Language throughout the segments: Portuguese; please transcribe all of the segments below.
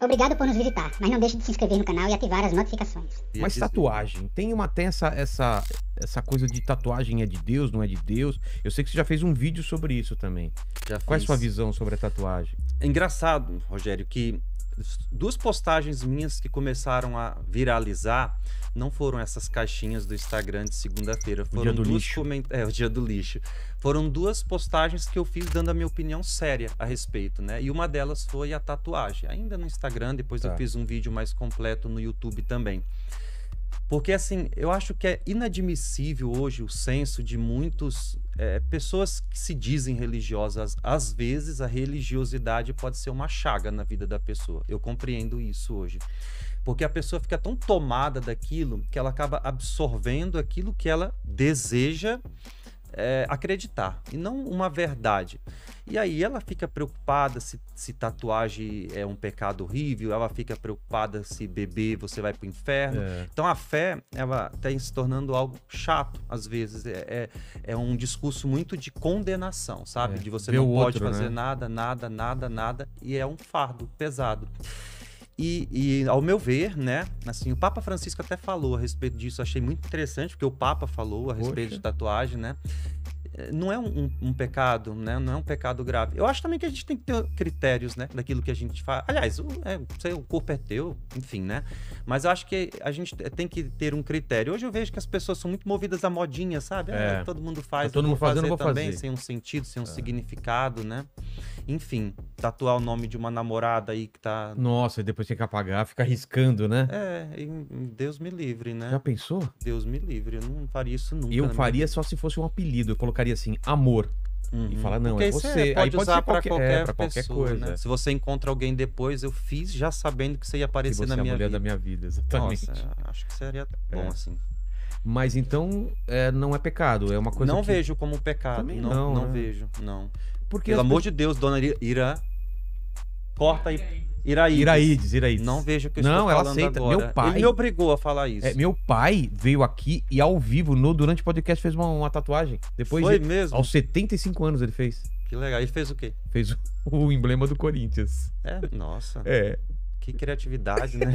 Obrigado por nos visitar, mas não deixe de se inscrever no canal e ativar as notificações. Mas tatuagem, tem uma tem essa, essa, essa coisa de tatuagem é de Deus, não é de Deus. Eu sei que você já fez um vídeo sobre isso também. Já Qual fiz. é a sua visão sobre a tatuagem? É engraçado, Rogério, que duas postagens minhas que começaram a viralizar não foram essas caixinhas do Instagram de segunda-feira, foram dia do duas lixo. Coment... É, o dia do lixo. Foram duas postagens que eu fiz dando a minha opinião séria a respeito, né? E uma delas foi a tatuagem. Ainda no Instagram, depois tá. eu fiz um vídeo mais completo no YouTube também. Porque assim, eu acho que é inadmissível hoje o senso de muitos é, pessoas que se dizem religiosas, às vezes a religiosidade pode ser uma chaga na vida da pessoa. Eu compreendo isso hoje. Porque a pessoa fica tão tomada daquilo que ela acaba absorvendo aquilo que ela deseja é, acreditar e não uma verdade. E aí ela fica preocupada se, se tatuagem é um pecado horrível, ela fica preocupada se beber você vai para o inferno. É. Então a fé, ela está se tornando algo chato, às vezes. É, é, é um discurso muito de condenação, sabe? É. De você Vê não pode outro, fazer né? nada, nada, nada, nada. E é um fardo pesado. E, e, ao meu ver, né, assim, o Papa Francisco até falou a respeito disso, achei muito interessante, porque o Papa falou a respeito Poxa. de tatuagem, né? não é um, um, pecado, né? Não é um pecado grave. Eu acho também que a gente tem que ter critérios, né? Daquilo que a gente faz. Aliás, o, é, sei, o corpo é teu, enfim, né? Mas eu acho que a gente tem que ter um critério. Hoje eu vejo que as pessoas são muito movidas à modinha, sabe? Ah, é. todo mundo faz. Tá todo mundo fazendo, vou fazer também, fazer. sem um sentido, sem um é. significado, né? Enfim, tatuar o nome de uma namorada aí que tá. Nossa, e depois tem que apagar, fica riscando né? É, Deus me livre, né? Já pensou? Deus me livre, eu não faria isso nunca. Eu faria só se fosse um apelido, eu colocaria assim, amor. Uhum. E fala, não, Porque é você. pode aí pode usar para qualquer, qualquer, é, pra qualquer pessoa, né? coisa. Né? Se você encontra alguém depois, eu fiz já sabendo que você ia aparecer você na é minha mulher vida. da minha vida, exatamente. Nossa, acho que seria bom é. assim. Mas então é, não é pecado, é uma coisa. Não que... vejo como pecado. Também não, não, não né? vejo, não. Porque Pelo amor pessoas... de Deus, dona Ira. Corta aí. Iraídes. Iraídes, Iraídes. Não vejo que eu Não, ela aceita. Agora. Meu pai. Ele me obrigou a falar é, isso. É, meu pai veio aqui e ao vivo, no, durante o podcast, fez uma, uma tatuagem. Depois Foi de, mesmo? Aos 75 anos ele fez. Que legal. Ele fez o quê? Fez o, o emblema do Corinthians. É? Nossa. É. Que criatividade, né?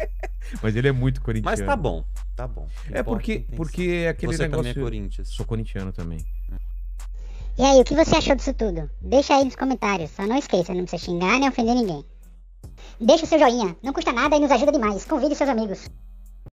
Mas ele é muito corintiano. Mas tá bom, tá bom. É porque, porque é aquele Você negócio... Você também é Corinthians. Sou corintiano também. E aí, o que você achou disso tudo? Deixa aí nos comentários, só não esqueça, não precisa xingar nem ofender ninguém. Deixa o seu joinha, não custa nada e nos ajuda demais. Convide seus amigos.